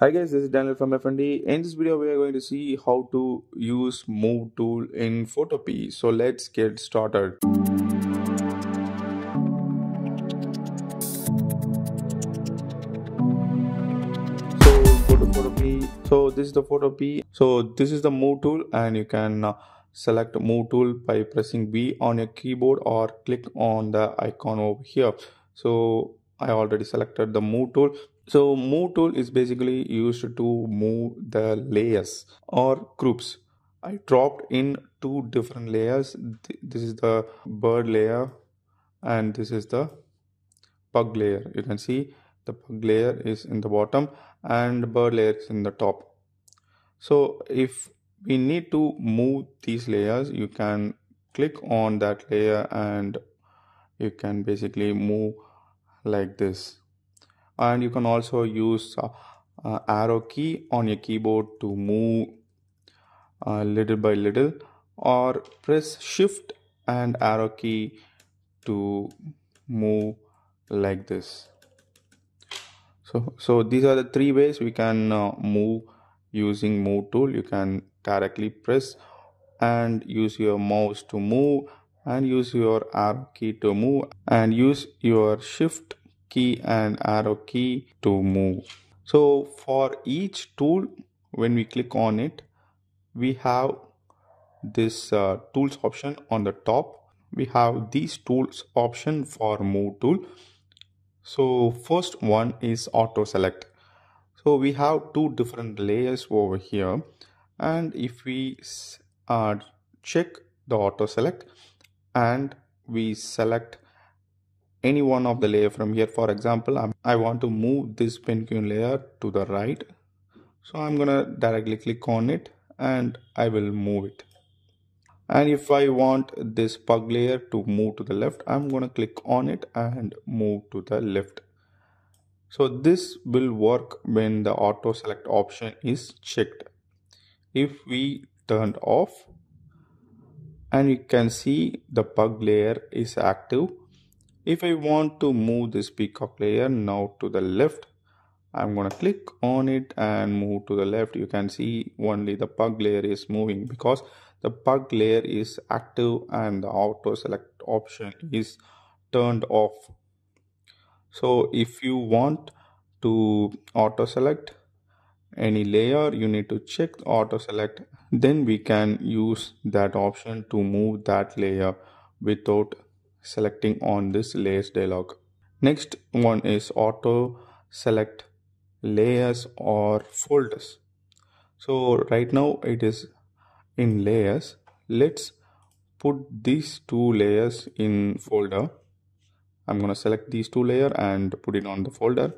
Hi guys, this is Daniel from FND. In this video, we are going to see how to use Move tool in Photopea. So let's get started. So go to Photopea. So this is the Photopea. So this is the Move tool and you can uh, select Move tool by pressing B on your keyboard or click on the icon over here. So I already selected the Move tool so move tool is basically used to move the layers or groups. I dropped in two different layers. This is the bird layer and this is the pug layer. You can see the pug layer is in the bottom and bird layer is in the top. So if we need to move these layers, you can click on that layer and you can basically move like this and you can also use uh, uh, arrow key on your keyboard to move uh, little by little or press shift and arrow key to move like this so so these are the three ways we can uh, move using move tool you can directly press and use your mouse to move and use your arrow key to move and use your shift key and arrow key to move. So for each tool, when we click on it, we have this uh, tools option on the top. We have these tools option for move tool. So first one is auto select. So we have two different layers over here. And if we uh, check the auto select and we select any one of the layer from here for example I'm, i want to move this pinquin layer to the right so i'm gonna directly click on it and i will move it and if i want this pug layer to move to the left i'm gonna click on it and move to the left so this will work when the auto select option is checked if we turned off and you can see the pug layer is active if I want to move this peacock layer now to the left I'm gonna click on it and move to the left you can see only the pug layer is moving because the pug layer is active and the auto select option is turned off so if you want to auto select any layer you need to check auto select then we can use that option to move that layer without selecting on this layers dialog. Next one is auto select layers or folders. So right now it is in layers. Let's put these two layers in folder. I'm going to select these two layer and put it on the folder.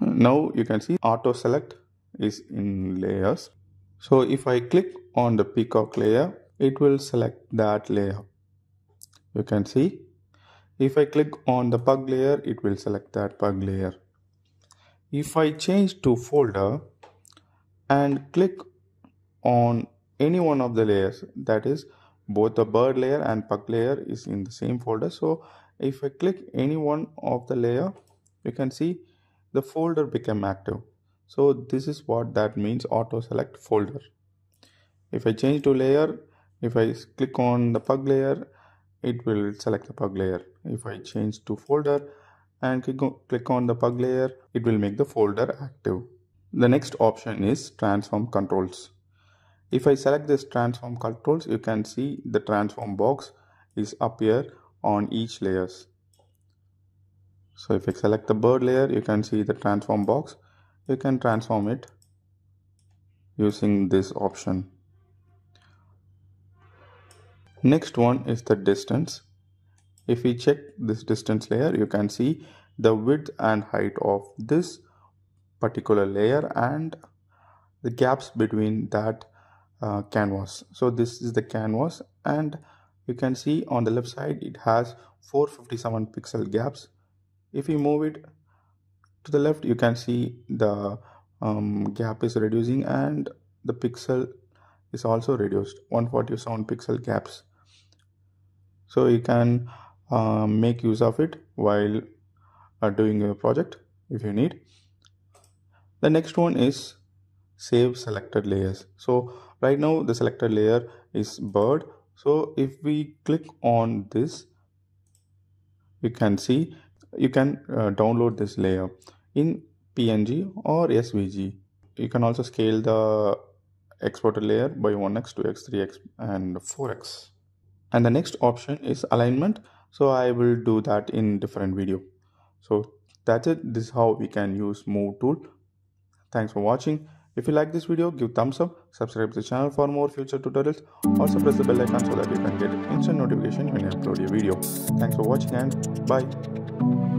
Now you can see auto select is in layers. So if I click on the peacock layer, it will select that layer. You can see if I click on the pug layer, it will select that pug layer. If I change to folder and click on any one of the layers, that is both the bird layer and pug layer is in the same folder. So if I click any one of the layer, you can see the folder became active so this is what that means auto select folder if I change to layer if I click on the pug layer it will select the pug layer if I change to folder and click on the pug layer it will make the folder active the next option is transform controls if I select this transform controls you can see the transform box is up here on each layers so if I select the bird layer you can see the transform box you can transform it using this option. Next one is the distance. If we check this distance layer, you can see the width and height of this particular layer and the gaps between that uh, canvas. So this is the canvas and you can see on the left side it has 457 pixel gaps. If we move it to the left you can see the um, gap is reducing and the pixel is also reduced 140 sound pixel gaps so you can uh, make use of it while uh, doing your project if you need the next one is save selected layers so right now the selected layer is bird so if we click on this you can see you can uh, download this layer in png or svg you can also scale the exported layer by 1x 2x 3x and 4x and the next option is alignment so i will do that in different video so that's it this is how we can use move tool thanks for watching if you like this video give thumbs up subscribe to the channel for more future tutorials also press the bell icon so that you can get instant notification when i upload a video thanks for watching and bye Thank you.